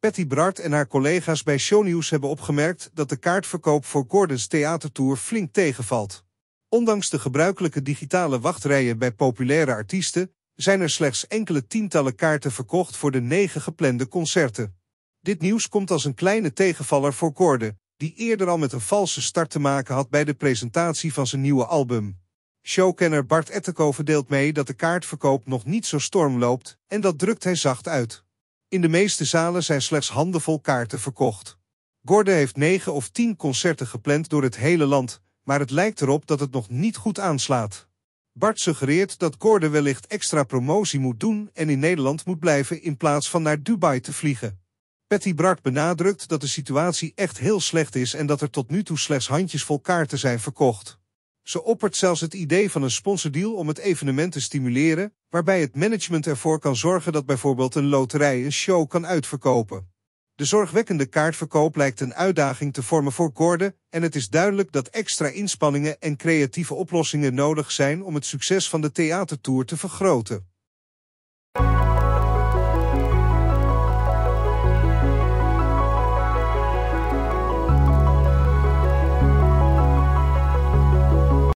Patty Bart en haar collega's bij Shownieuws hebben opgemerkt dat de kaartverkoop voor Gordons theatertour flink tegenvalt. Ondanks de gebruikelijke digitale wachtrijen bij populaire artiesten, zijn er slechts enkele tientallen kaarten verkocht voor de negen geplande concerten. Dit nieuws komt als een kleine tegenvaller voor Gordon, die eerder al met een valse start te maken had bij de presentatie van zijn nieuwe album. Showkenner Bart Etteko verdeelt mee dat de kaartverkoop nog niet zo storm loopt en dat drukt hij zacht uit. In de meeste zalen zijn slechts handenvol kaarten verkocht. Gordon heeft negen of tien concerten gepland door het hele land, maar het lijkt erop dat het nog niet goed aanslaat. Bart suggereert dat Gordon wellicht extra promotie moet doen en in Nederland moet blijven in plaats van naar Dubai te vliegen. Patty Brak benadrukt dat de situatie echt heel slecht is en dat er tot nu toe slechts handjesvol kaarten zijn verkocht. Ze oppert zelfs het idee van een sponsordeal om het evenement te stimuleren, waarbij het management ervoor kan zorgen dat bijvoorbeeld een loterij een show kan uitverkopen. De zorgwekkende kaartverkoop lijkt een uitdaging te vormen voor Gordon en het is duidelijk dat extra inspanningen en creatieve oplossingen nodig zijn om het succes van de theatertour te vergroten.